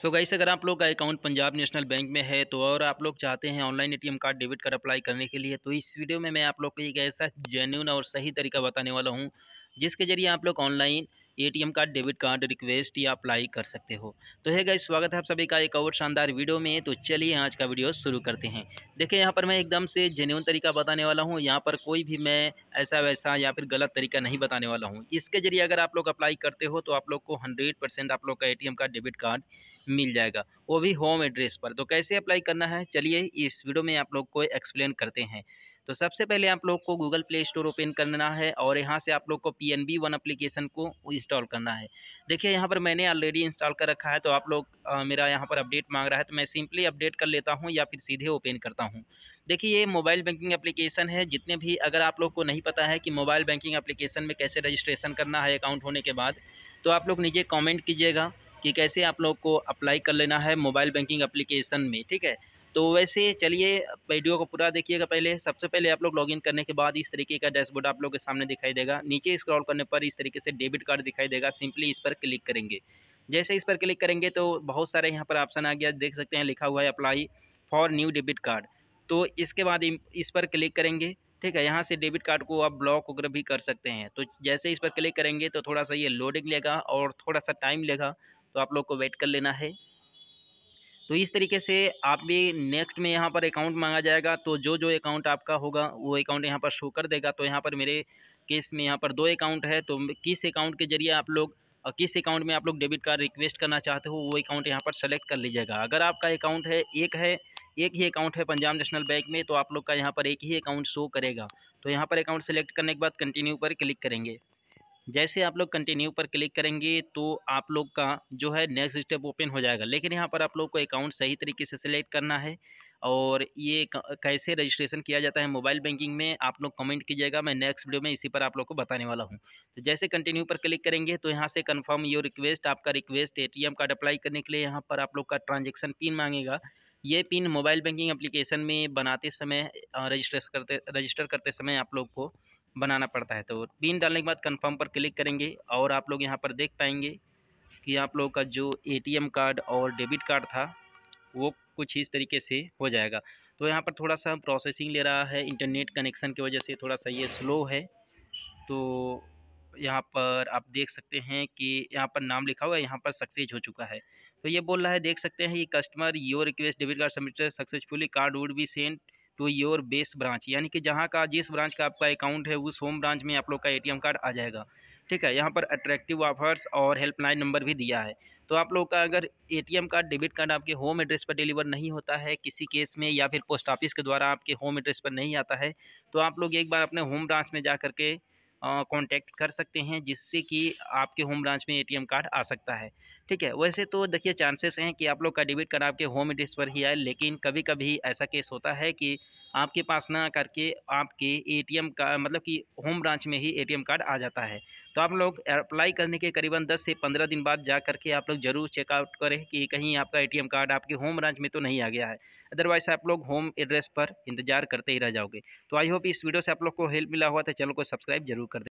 सो so guys अगर आप लोग का अकाउंट पंजाब नेशनल बैंक में है तो और आप लोग चाहते हैं online ATM card debit card apply करने के लिए तो इस वीडियो में मैं आप लोग को एक ऐसा जेन्यून और सही तरीका बताने वाला हूँ जिसके जरिए आप लोग online ATM card debit card request या अप्लाई कर सकते हो तो है गाइस स्वागत है आप सभी का एक और शानदार वीडियो में तो चलिए आज का वीडियो शुरू करते हैं देखिए यहाँ पर मैं एकदम से जेन्यून तरीका बताने वाला हूँ यहाँ पर कोई भी मैं ऐसा वैसा या फिर गलत तरीका नहीं बताने वाला हूँ इसके जरिए अगर आप लोग अप्लाई करते हो तो आप लोग को हंड्रेड आप लोग का ए कार्ड डेबिट कार्ड मिल जाएगा वो भी होम एड्रेस पर तो कैसे अप्लाई करना है चलिए इस वीडियो में आप लोग को एक्सप्लेन करते हैं तो सबसे पहले आप लोग को गूगल प्ले स्टोर ओपन करना है और यहाँ से आप लोग को P N B one application को इंस्टॉल करना है देखिए यहाँ पर मैंने ऑलरेडी इंस्टॉल कर रखा है तो आप लोग मेरा यहाँ पर अपडेट मांग रहा है तो मैं सिंपली अपडेट कर लेता हूँ या फिर सीधे ओपन करता हूँ देखिए ये मोबाइल बैंकिंग एप्लीकेशन है जितने भी अगर आप लोग को नहीं पता है कि मोबाइल बैंकिंग एप्लीकेशन में कैसे रजिस्ट्रेशन करना है अकाउंट होने के बाद तो आप लोग नीचे कॉमेंट कीजिएगा कि कैसे आप लोग को अप्लाई कर लेना है मोबाइल बैंकिंग एप्लीकेशन में ठीक है तो वैसे चलिए वीडियो को पूरा देखिएगा पहले सबसे पहले आप लोग लॉगिन करने के बाद इस तरीके का डैशबोर्ड आप लोग के सामने दिखाई देगा नीचे स्क्रॉल करने पर इस तरीके से डेबिट कार्ड दिखाई देगा सिंपली इस पर क्लिक करेंगे जैसे इस पर क्लिक करेंगे तो बहुत सारे यहाँ पर ऑप्शन आ गया देख सकते हैं लिखा हुआ है apply for new debit card तो इसके बाद इस पर क्लिक करेंगे ठीक है यहाँ से डेबिट कार्ड को आप ब्लॉक वगैरह भी कर सकते हैं तो जैसे इस पर क्लिक करेंगे तो थोड़ा सा ये लोडिंग लेगा और थोड़ा सा टाइम लेगा तो आप लोग को वेट कर लेना है तो इस तरीके से आप भी नेक्स्ट में यहाँ पर अकाउंट मांगा जाएगा तो जो जो अकाउंट आपका होगा वो अकाउंट यहाँ पर शो कर देगा तो यहाँ पर मेरे केस में यहाँ पर दो अकाउंट है तो किस अकाउंट के जरिए आप लोग और किस अकाउंट में आप लोग डेबिट कार्ड रिक्वेस्ट करना चाहते हो वो अकाउंट यहाँ पर सेलेक्ट कर लीजिएगा अगर आपका अकाउंट है एक है एक ही अकाउंट है पंजाब नेशनल बैंक में तो आप लोग का यहाँ पर एक ही अकाउंट शो करेगा तो यहाँ पर अकाउंट सेलेक्ट करने के बाद कंटिन्यू पर क्लिक करेंगे जैसे आप लोग कंटिन्यू पर क्लिक करेंगे तो आप लोग का जो है नेक्स्ट स्टेप ओपन हो जाएगा लेकिन यहाँ पर आप लोग को अकाउंट सही तरीके से सिलेक्ट करना है और ये कैसे रजिस्ट्रेशन किया जाता है मोबाइल बैंकिंग में आप लोग कमेंट कीजिएगा मैं नेक्स्ट वीडियो में इसी पर आप लोग को बताने वाला हूँ तो जैसे कंटिन्यू पर क्लिक करेंगे तो यहाँ से कन्फर्म योर रिक्वेस्ट आपका रिक्वेस्ट ए कार्ड अप्लाई करने के लिए यहाँ पर आप लोग का ट्रांजेक्शन पिन मांगेगा ये पिन मोबाइल बैंकिंग एप्लीकेशन में बनाते समय रजिस्ट्रेस करते रजिस्टर करते समय आप लोग को बनाना पड़ता है तो पिन डालने के बाद कंफर्म पर क्लिक करेंगे और आप लोग यहाँ पर देख पाएंगे कि आप लोगों का जो एटीएम कार्ड और डेबिट कार्ड था वो कुछ इस तरीके से हो जाएगा तो यहाँ पर थोड़ा सा प्रोसेसिंग ले रहा है इंटरनेट कनेक्शन की वजह से थोड़ा सा ये स्लो है तो यहाँ पर आप देख सकते हैं कि यहाँ पर नाम लिखा हुआ है यहाँ पर सक्सेस हो चुका है तो ये बोल रहा है देख सकते हैं ये customer your request debit card submit successfully card would be send to your base branch यानी कि जहाँ का जिस ब्रांच का आपका अकाउंट है उस होम ब्रांच में आप लोग का ए कार्ड आ जाएगा ठीक है यहाँ पर अट्रैक्टिव ऑफर्स और हेल्पलाइन नंबर भी दिया है तो आप लोग का अगर एटीएम कार्ड डेबिट कार्ड आपके होम एड्रेस पर डिलीवर नहीं होता है किसी केस में या फिर पोस्ट ऑफिस के द्वारा आपके होम एड्रेस पर नहीं आता है तो आप लोग एक बार अपने होम ब्रांच में जा करके कांटेक्ट कर सकते हैं जिससे कि आपके होम ब्रांच में एटीएम कार्ड आ सकता है ठीक है वैसे तो देखिए चांसेस हैं कि आप लोग का डेबिट कार्ड आपके होम एड्रेस पर ही आए लेकिन कभी कभी ऐसा केस होता है कि आपके पास ना करके आपके एटीएम का मतलब कि होम ब्रांच में ही एटीएम कार्ड आ जाता है तो आप लोग अप्लाई करने के करीबन 10 से 15 दिन बाद जा करके आप लोग ज़रूर चेकआउट करें कि कहीं आपका एटीएम कार्ड आपके होम ब्रांच में तो नहीं आ गया है अदरवाइज आप लोग होम एड्रेस पर इंतजार करते ही रह जाओगे तो आई होप इस वीडियो से आप लोग को हेल्प मिला हुआ था तो चैनल को सब्सक्राइब जरूर कर दे